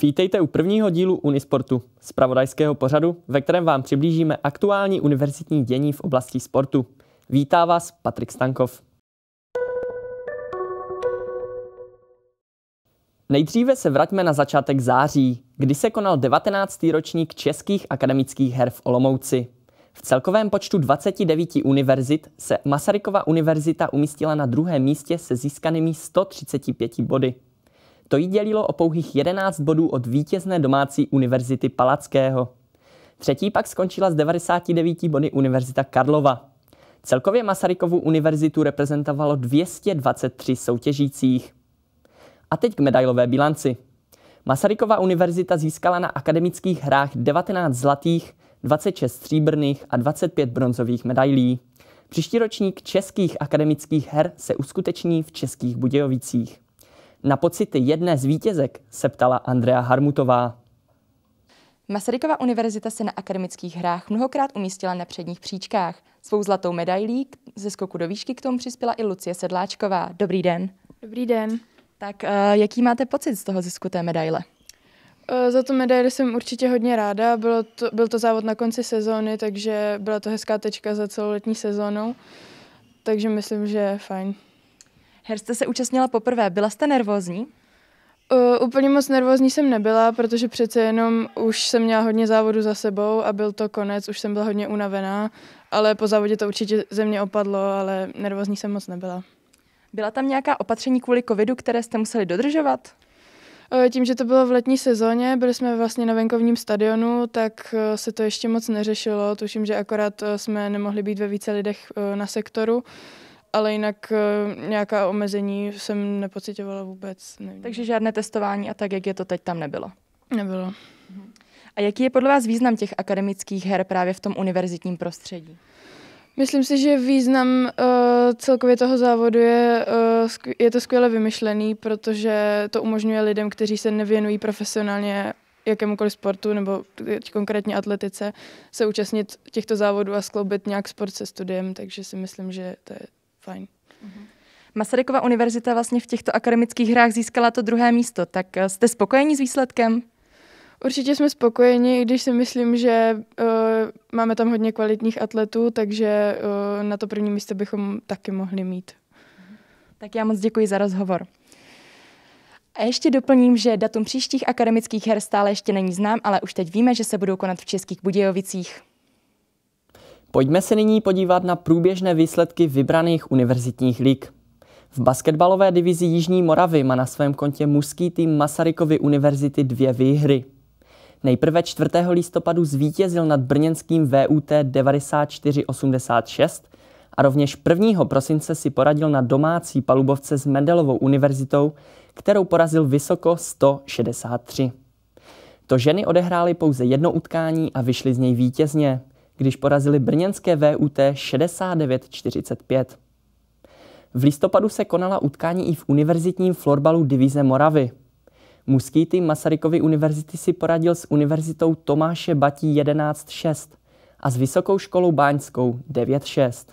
Vítejte u prvního dílu Unisportu, zpravodajského pořadu, ve kterém vám přiblížíme aktuální univerzitní dění v oblasti sportu. Vítá vás Patrik Stankov. Nejdříve se vraťme na začátek září, kdy se konal 19. ročník Českých akademických her v Olomouci. V celkovém počtu 29 univerzit se Masarykova univerzita umístila na druhém místě se získanými 135 body. To jí dělilo o pouhých 11 bodů od vítězné domácí univerzity Palackého. Třetí pak skončila s 99 body Univerzita Karlova. Celkově Masarykovu univerzitu reprezentovalo 223 soutěžících. A teď k medailové bilanci. Masarykova univerzita získala na akademických hrách 19 zlatých, 26 stříbrných a 25 bronzových medailí. Příští ročník českých akademických her se uskuteční v Českých Budějovicích. Na pocity jedné z vítězek se ptala Andrea Harmutová. Masarykova univerzita se na akademických hrách mnohokrát umístila na předních příčkách. Svou zlatou medailí ze skoku do výšky k tomu přispěla i Lucie Sedláčková. Dobrý den. Dobrý den. Tak eh, jaký máte pocit z toho zisku té medaile? Eh, za tu medaili jsem určitě hodně ráda. Bylo to, byl to závod na konci sezóny, takže byla to hezká tečka za celou letní sezónu. Takže myslím, že je fajn. Her jste se účastnila poprvé, byla jste nervózní? Uh, úplně moc nervózní jsem nebyla, protože přece jenom už jsem měla hodně závodu za sebou a byl to konec, už jsem byla hodně unavená, ale po závodě to určitě ze mě opadlo, ale nervózní jsem moc nebyla. Byla tam nějaká opatření kvůli covidu, které jste museli dodržovat? Eh, tím, že to bylo v letní sezóně, byli jsme vlastně na venkovním stadionu, tak eh, se to ještě moc neřešilo. Tuším, že akorát jsme nemohli být ve více lidech na sektoru, ale jinak uh, nějaká omezení jsem nepocitovala vůbec. Nevím. Takže žádné testování a tak, jak je to teď, tam nebylo? Nebylo. A jaký je podle vás význam těch akademických her právě v tom univerzitním prostředí? Myslím si, že význam uh, celkově toho závodu je, uh, je to skvěle vymyšlený, protože to umožňuje lidem, kteří se nevěnují profesionálně jakémukoliv sportu, nebo konkrétně atletice, se účastnit těchto závodů a skloubit nějak sport se studiem, takže si myslím, že to je fajn. Mhm. Masarykova univerzita vlastně v těchto akademických hrách získala to druhé místo, tak eh, jste spokojeni s výsledkem? Určitě jsme spokojeni, i když si myslím, že uh, máme tam hodně kvalitních atletů, takže uh, na to první místo bychom taky mohli mít. Mhm. Tak já moc děkuji za rozhovor. A ještě doplním, že datum příštích akademických her stále ještě není znám, ale už teď víme, že se budou konat v Českých Budějovicích. Pojďme se nyní podívat na průběžné výsledky vybraných univerzitních lig. V basketbalové divizi Jižní Moravy má na svém kontě mužský tým Masarykovy univerzity dvě výhry. Nejprve 4. listopadu zvítězil nad brněnským VUT 9486 a rovněž 1. prosince si poradil na domácí palubovce s Mendelovou univerzitou, kterou porazil vysoko 163. To ženy odehrály pouze jedno utkání a vyšly z něj vítězně když porazili brněnské VUT 69-45. V listopadu se konala utkání i v univerzitním florbalu divize Moravy. Mužský tým Masarykovy univerzity si poradil s univerzitou Tomáše Batí 11-6 a s Vysokou školou báňskou 9-6.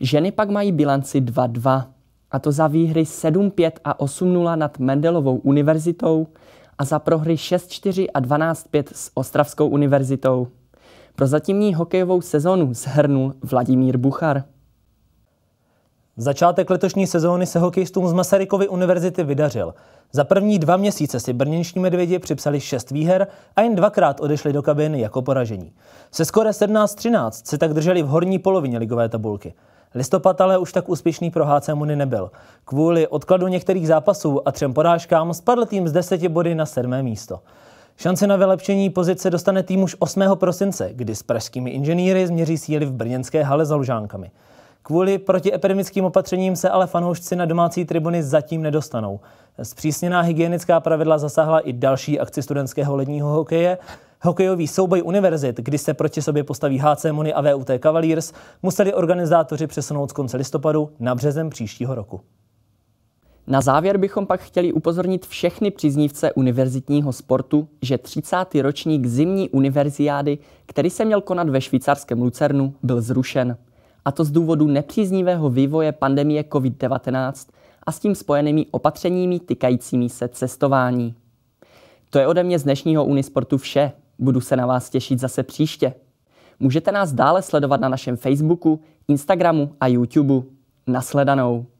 Ženy pak mají bilanci 2-2, a to za výhry 7-5 a 8-0 nad Mendelovou univerzitou a za prohry 6-4 a 12-5 s Ostravskou univerzitou. Pro zatímní hokejovou sezonu zhrnul Vladimír Buchar. Začátek letošní sezóny se hokejistům z Masarykovy univerzity vydařil. Za první dva měsíce si brněnští medvědi připsali šest výher a jen dvakrát odešli do kabiny jako poražení. Se skore 17-13 se tak drželi v horní polovině ligové tabulky. Listopad ale už tak úspěšný pro HC Muny nebyl. Kvůli odkladu některých zápasů a třem porážkám spadl tým z deseti body na sedmé místo. Šance na vylepšení pozice dostane tým už 8. prosince, kdy s pražskými inženýry změří síly v brněnské hale za Lužánkami. Kvůli protiepidemickým opatřením se ale fanoušci na domácí tribuny zatím nedostanou. Zpřísněná hygienická pravidla zasáhla i další akci studentského ledního hokeje. Hokejový souboj univerzit, kdy se proti sobě postaví HC Mony a VUT Cavaliers, museli organizátoři přesunout z konce listopadu na březen příštího roku. Na závěr bychom pak chtěli upozornit všechny příznivce univerzitního sportu, že 30. ročník zimní univerziády, který se měl konat ve švýcarském Lucernu, byl zrušen. A to z důvodu nepříznivého vývoje pandemie COVID-19 a s tím spojenými opatřeními týkajícími se cestování. To je ode mě z dnešního Unisportu vše. Budu se na vás těšit zase příště. Můžete nás dále sledovat na našem Facebooku, Instagramu a YouTube. Nasledanou.